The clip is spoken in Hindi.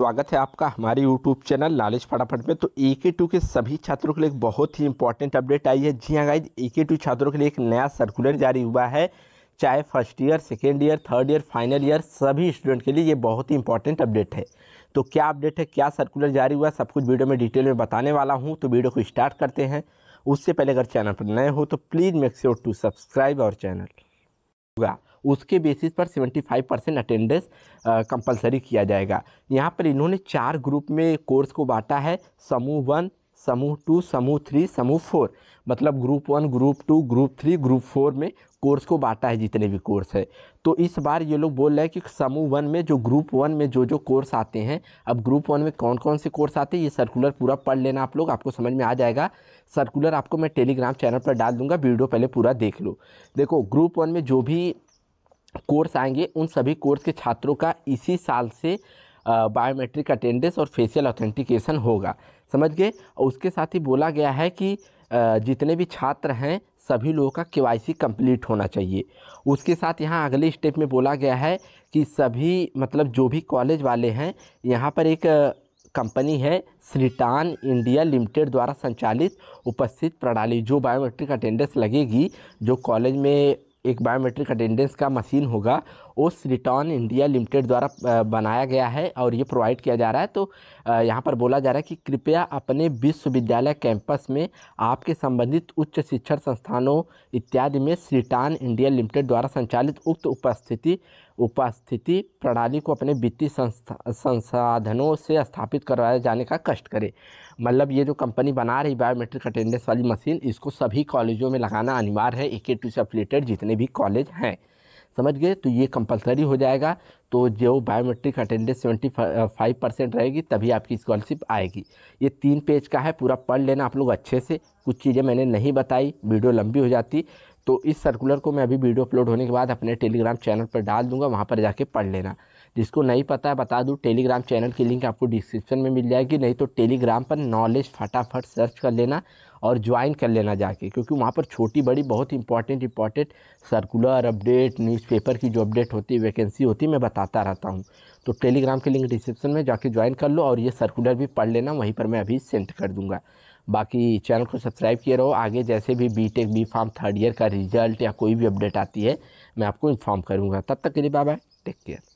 स्वागत है आपका हमारे यूट्यूब चैनल नॉलेज फटाफट में तो ए के टू के सभी छात्रों के लिए एक बहुत ही इंपॉर्टेंट अपडेट आई है जी हाँ गाइज ए के टू छात्रों के लिए एक नया सर्कुलर जारी हुआ है चाहे first year second year third year final year सभी स्टूडेंट के लिए ये बहुत ही इंपॉर्टेंट अपडेट है तो क्या अपडेट है क्या सर्कुलर जारी हुआ है सब कुछ वीडियो में डिटेल में बताने वाला हूँ तो वीडियो को स्टार्ट करते हैं उससे पहले अगर चैनल पर नए हो तो please make sure to subscribe our channel होगा उसके बेसिस पर 75 परसेंट अटेंडेंस कंपलसरी किया जाएगा यहाँ पर इन्होंने चार ग्रुप में कोर्स को बांटा है समूह वन समूह टू समूह थ्री समूह फोर मतलब group one group two group three group four में कोर्स को बांटा है जितने भी कोर्स है तो इस बार ये लोग बोल रहे हैं कि समूह वन में जो ग्रुप वन में जो जो कोर्स आते हैं अब ग्रुप वन में कौन कौन से कोर्स आते हैं ये सर्कुलर पूरा पढ़ लेना आप लोग आपको समझ में आ जाएगा सर्कुलर आपको मैं टेलीग्राम चैनल पर डाल दूंगा वीडियो पहले पूरा देख लो देखो ग्रुप वन में जो भी कोर्स आएंगे उन सभी कोर्स के छात्रों का इसी साल से बायोमेट्रिक अटेंडेंस और फेशियल ऑथेंटिकेशन होगा समझ गए उसके साथ ही बोला गया है कि जितने भी छात्र हैं सभी लोगों का के वाई कंप्लीट होना चाहिए उसके साथ यहाँ अगले स्टेप में बोला गया है कि सभी मतलब जो भी कॉलेज वाले हैं यहाँ पर एक कंपनी है श्रीटान इंडिया लिमिटेड द्वारा संचालित उपस्थित प्रणाली जो बायोमेट्रिक अटेंडेंस लगेगी जो कॉलेज में एक बायोमेट्रिक अटेंडेंस का मशीन होगा ओस रिटर्न इंडिया लिमिटेड द्वारा बनाया गया है और ये प्रोवाइड किया जा रहा है तो यहाँ पर बोला जा रहा है कि कृपया अपने विश्वविद्यालय कैंपस में आपके संबंधित उच्च शिक्षण संस्थानों इत्यादि में श्रीटान इंडिया लिमिटेड द्वारा संचालित उक्त उपस्थिति उपस्थिति प्रणाली को अपने वित्तीय संसाधनों से स्थापित करवाए जाने का कष्ट करें मतलब ये जो कंपनी बना रही बायोमेट्रिक अटेंडेंस वाली मशीन इसको सभी कॉलेजों में लगाना अनिवार्य है ए के टू से अपलेटेड जितने भी कॉलेज हैं समझ गए तो ये कंपलसरी हो जाएगा तो जो biometric attendance seventy five percent रहेगी तभी आपकी स्कॉलरशिप आएगी ये तीन पेज का है पूरा पढ़ लेना आप लोग अच्छे से कुछ चीज़ें मैंने नहीं बताई वीडियो लंबी हो जाती तो इस सर्कुलर को मैं अभी वीडियो अपलोड होने के बाद अपने टेलीग्राम चैनल पर डाल दूंगा वहाँ पर जाके पढ़ लेना जिसको नहीं पता है बता दूँ टेलीग्राम चैनल की लिंक आपको डिस्क्रिप्शन में मिल जाएगी नहीं तो टेलीग्राम पर नॉलेज फटाफट सर्च कर लेना और ज्वाइन कर लेना जाके क्योंकि वहाँ पर छोटी बड़ी बहुत important important circular update newspaper की जो अपडेट होती है वैकेंसी होती है मैं बताता रहता हूँ तो टेलीग्राम की लिंक डिस्क्रिप्शन में जाके ज्वाइन कर लो और ये सर्कुलर भी पढ़ लेना वहीं पर मैं अभी सेंड कर दूँगा बाकी चैनल को सब्सक्राइब किए रहो आगे जैसे भी B Tech B Pharm third year का रिजल्ट या कोई भी अपडेट आती है मैं आपको इन्फॉर्म करूँगा तब तक के लिए बाय बाय टेक केयर